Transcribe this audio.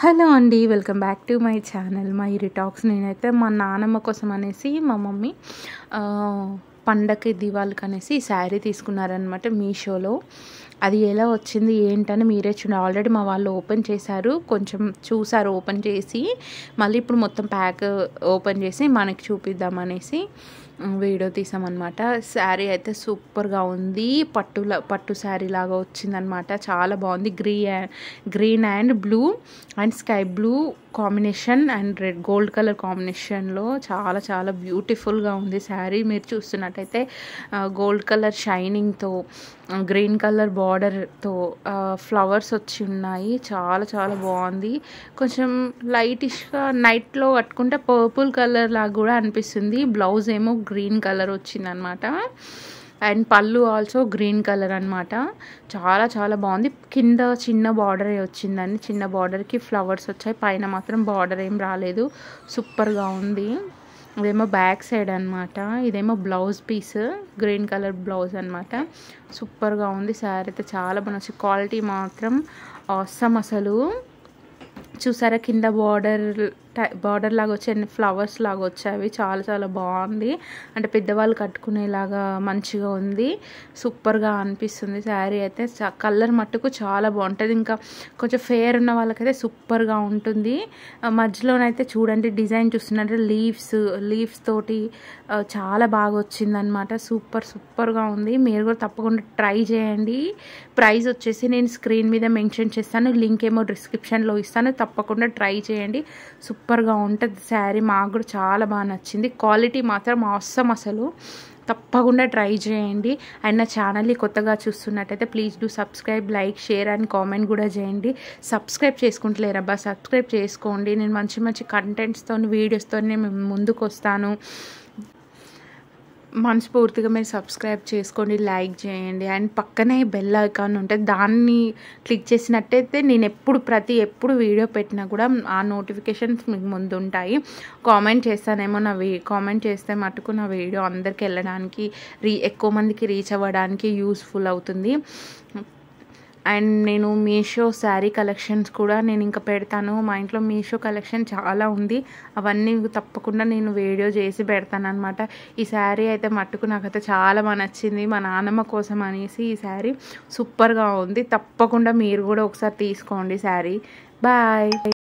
hello అండి welcome back to my channel my రిటాక్స్ నేనైతే మా నానమ్మ కోసం అనేసి మా మమ్మీ పండగకి దివాళికి అనేసి శారీ తీసుకున్నారనమాట మీషోలో అది ఎలా వచ్చింది ఏంటని మీరే చూడండి ఆల్రెడీ మా వాళ్ళు ఓపెన్ చేశారు కొంచెం చూసారు ఓపెన్ చేసి మళ్ళీ ఇప్పుడు మొత్తం ప్యాక్ ఓపెన్ చేసి మనకి చూపిద్దామనేసి వీడియో తీసామన్నమాట శారీ అయితే సూపర్గా ఉంది పట్టులా పట్టు శారీ లాగా వచ్చిందనమాట చాలా బాగుంది గ్రీ green and blue and sky blue combination and red gold colour కాంబినేషన్లో చాలా చాలా బ్యూటిఫుల్గా ఉంది శారీ మీరు చూస్తున్నట్టయితే గోల్డ్ కలర్ షైనింగ్తో గ్రీన్ కలర్ బా బార్డర్తో ఫ్లవర్స్ వచ్చి ఉన్నాయి చాలా చాలా బాగుంది కొంచెం లైటిష్గా నైట్లో కట్టుకుంటే పర్పుల్ కలర్ లాగా కూడా అనిపిస్తుంది బ్లౌజ్ ఏమో గ్రీన్ కలర్ వచ్చింది అనమాట అండ్ పళ్ళు ఆల్సో గ్రీన్ కలర్ అనమాట చాలా చాలా బాగుంది కింద చిన్న బార్డర్ వచ్చిందండి చిన్న బార్డర్కి ఫ్లవర్స్ వచ్చాయి పైన మాత్రం బార్డర్ ఏం రాలేదు సూపర్గా ఉంది ఇదేమో బ్యాక్ సైడ్ అనమాట ఇదేమో blouse piece green colour blouse అనమాట సూపర్గా ఉంది శారీ అయితే చాలా బాగుంది క్వాలిటీ మాత్రం అవసరం అసలు చూసారా కింద బార్డర్ బార్డర్ లాగా వచ్చాయి ఫ్లవర్స్ లాగా వచ్చాయి చాలా చాలా బాగుంది అంటే పెద్దవాళ్ళు కట్టుకునేలాగా మంచిగా ఉంది సూపర్గా అనిపిస్తుంది శారీ అయితే కలర్ మట్టుకు చాలా బాగుంటుంది ఇంకా కొంచెం ఫేర్ ఉన్న వాళ్ళకైతే సూపర్గా ఉంటుంది మధ్యలోనైతే చూడండి డిజైన్ చూస్తున్నట్టు లీవ్స్ లీవ్స్ తోటి చాలా బాగా వచ్చిందనమాట సూపర్ సూపర్గా ఉంది మీరు కూడా తప్పకుండా ట్రై చేయండి ప్రైస్ వచ్చేసి నేను స్క్రీన్ మీద మెన్షన్ చేస్తాను లింక్ ఏమో డిస్క్రిప్షన్లో ఇస్తాను తప్పకుండా ట్రై చేయండి సూపర్ సూపర్గా ఉంటుంది శారీ మాకు కూడా చాలా బాగా నచ్చింది క్వాలిటీ మాత్రం అవసరం అసలు తప్పకుండా ట్రై చేయండి అండ్ నా ఛానల్ని కొత్తగా చూస్తున్నట్టయితే please do subscribe like share and comment కూడా చేయండి సబ్స్క్రైబ్ చేసుకుంటలేరబ్బా సబ్స్క్రైబ్ చేసుకోండి నేను మంచి మంచి కంటెంట్స్తో వీడియోస్తో నేను ముందుకు వస్తాను మనస్ఫూర్తిగా మీరు సబ్స్క్రైబ్ చేసుకోండి లైక్ చేయండి అండ్ పక్కనే బెల్ ఐకాన్ ఉంటుంది దాన్ని క్లిక్ చేసినట్టయితే నేను ఎప్పుడు ప్రతి ఎప్పుడు వీడియో పెట్టినా కూడా ఆ నోటిఫికేషన్స్ మీకు ముందు ఉంటాయి కామెంట్ చేస్తానేమో నా కామెంట్ చేస్తే మటుకు నా వీడియో అందరికి వెళ్ళడానికి రీ ఎక్కువ మందికి రీచ్ అవ్వడానికి యూస్ఫుల్ అవుతుంది అండ్ నేను మీషో శారీ కలెక్షన్స్ కూడా నేను ఇంకా పెడతాను మా ఇంట్లో మీషో కలెక్షన్ చాలా ఉంది అవన్నీ తప్పకుండా నేను వీడియో చేసి పెడతాను అనమాట ఈ శారీ అయితే మట్టుకు నాకైతే చాలా బాగా నచ్చింది మా నాన్నమ్మ కోసం అనేసి ఈ శారీ సూపర్గా ఉంది తప్పకుండా మీరు కూడా ఒకసారి తీసుకోండి శారీ బాయ్